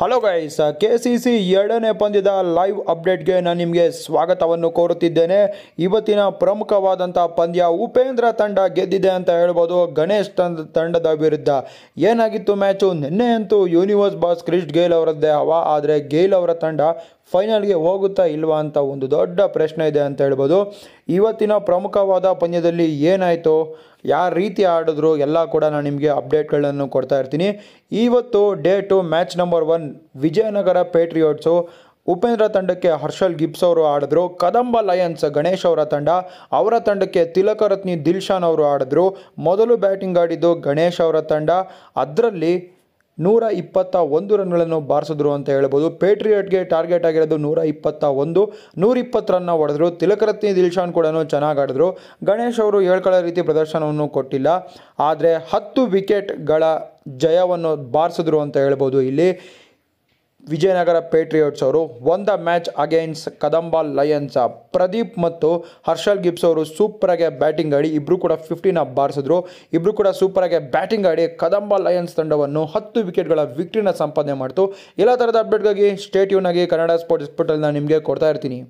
hello guys K C C ಎರಡನೇ ಪಂದ್ಯದ live ಅಪ್ಡೇಟ್ಗೆ ನಾನು ನಿಮಗೆ ಸ್ವಾಗತವನ್ನು ಕೋರುತ್ತಿದ್ದೇನೆ ಇವತ್ತಿನ ಪ್ರಮುಖವಾದಂಥ ಪಂದ್ಯ ಉಪೇಂದ್ರ ತಂಡ ಗೆದ್ದಿದೆ ಅಂತ ಹೇಳ್ಬೋದು ಗಣೇಶ್ ತಂಡದ ವಿರುದ್ಧ ಏನಾಗಿತ್ತು ಮ್ಯಾಚು ನಿನ್ನೆ ಅಂತೂ ಯೂನಿವರ್ಸ್ ಬಾಸ್ ಕ್ರಿಶ್ ಗೇಲ್ ಅವರದ್ದೇ ಹವಾ ಆದರೆ ಗೇಲ್ ಅವರ ತಂಡ ಫೈನಲ್ಗೆ ಹೋಗುತ್ತಾ ಇಲ್ವಾ ಅಂತ ಒಂದು ದೊಡ್ಡ ಪ್ರಶ್ನೆ ಇದೆ ಅಂತ ಹೇಳ್ಬೋದು ಇವತ್ತಿನ ಪ್ರಮುಖವಾದ ಪಂದ್ಯದಲ್ಲಿ ಏನಾಯಿತು ಯಾವ ರೀತಿ ಆಡಿದ್ರು ಎಲ್ಲ ಕೂಡ ನಾನು ನಿಮಗೆ ಅಪ್ಡೇಟ್ಗಳನ್ನು ಕೊಡ್ತಾ ಇರ್ತೀನಿ ಇವತ್ತು day two match number one Vijayanagara Patriots Upendra ತಂಡಕ್ಕೆ ಹರ್ಷಲ್ ಗಿಬ್ಸ್ ಅವರು ಆಡಿದ್ರು ಕದಂಬ ಲಯನ್ಸ್ ಗಣೇಶ್ ಅವರ ತಂಡ ಅವರ ತಂಡಕ್ಕೆ ತಿಲಕರತ್ನಿ ದಿಲ್ಶಾನ್ ಅವರು ಆಡಿದ್ರು ಮೊದಲು ಬ್ಯಾಟಿಂಗ್ ಆಡಿದ್ದು ಗಣೇಶ್ ಅವರ ತಂಡ ಅದರಲ್ಲಿ ನೂರ ಇಪ್ಪತ್ತ ಒಂದು ರನ್ಗಳನ್ನು ಬಾರಿಸಿದ್ರು ಅಂತ ಹೇಳ್ಬೋದು ಪೇಟ್ರಿಯಟ್ಗೆ ಟಾರ್ಗೆಟ್ ಆಗಿರೋದು ನೂರ ಇಪ್ಪತ್ತ ಒಂದು ಇಪ್ಪತ್ತು ರನ್ನ ಹೊಡೆದ್ರು ತಿಲಕರತ್ನಿ ದಿಲ್ಶಾನ್ ಕೂಡ ಚೆನ್ನಾಗಿ ಆಡಿದ್ರು ಗಣೇಶ್ ಅವರು ಹೇಳ್ಕೊಳ್ಳೋ ರೀತಿ ಪ್ರದರ್ಶನವನ್ನು ಕೊಟ್ಟಿಲ್ಲ ಆದರೆ ಹತ್ತು ವಿಕೆಟ್ಗಳ ಜಯವನ್ನು ಬಾರಿಸಿದ್ರು ಅಂತ ಹೇಳ್ಬೋದು ಇಲ್ಲಿ ವಿಜಯನಗರ ಪೇಟ್ರಿಯೋಟ್ಸ್ ಅವರು ಒಂದ match against Kadamba Lions Pradeep ಮತ್ತು ಹರ್ಷಲ್ ಗಿಬ್ಸ್ ಅವರು ಆಗಿ ಬ್ಯಾಟಿಂಗ್ ಆಡಿ ಇಬ್ಬರು ಕೂಡ ಫಿಫ್ಟಿನ ಬಾರಿಸಿದ್ರು ಇಬ್ಬರು ಕೂಡ ಆಗಿ ಬ್ಯಾಟಿಂಗ್ ಆಡಿ ಕದಂಬ ಲಯನ್ಸ್ ತಂಡವನ್ನು ಹತ್ತು ವಿಕೆಟ್ಗಳ ವಿಕ್ಟ್ರಿನ ಸಂಪಾದನೆ ಮಾಡಿತು ಎಲ್ಲ ಥರದ ಅಪ್ಡೇಟ್ಗಾಗಿ ಸ್ಟೇಟ್ ಆಗಿ ಕನ್ನಡ ಸ್ಪೋರ್ಟ್ಸ್ ಹಾಸ್ಪಿಟಲ್ನ ನಿಮಗೆ ಕೊಡ್ತಾ ಇರ್ತೀನಿ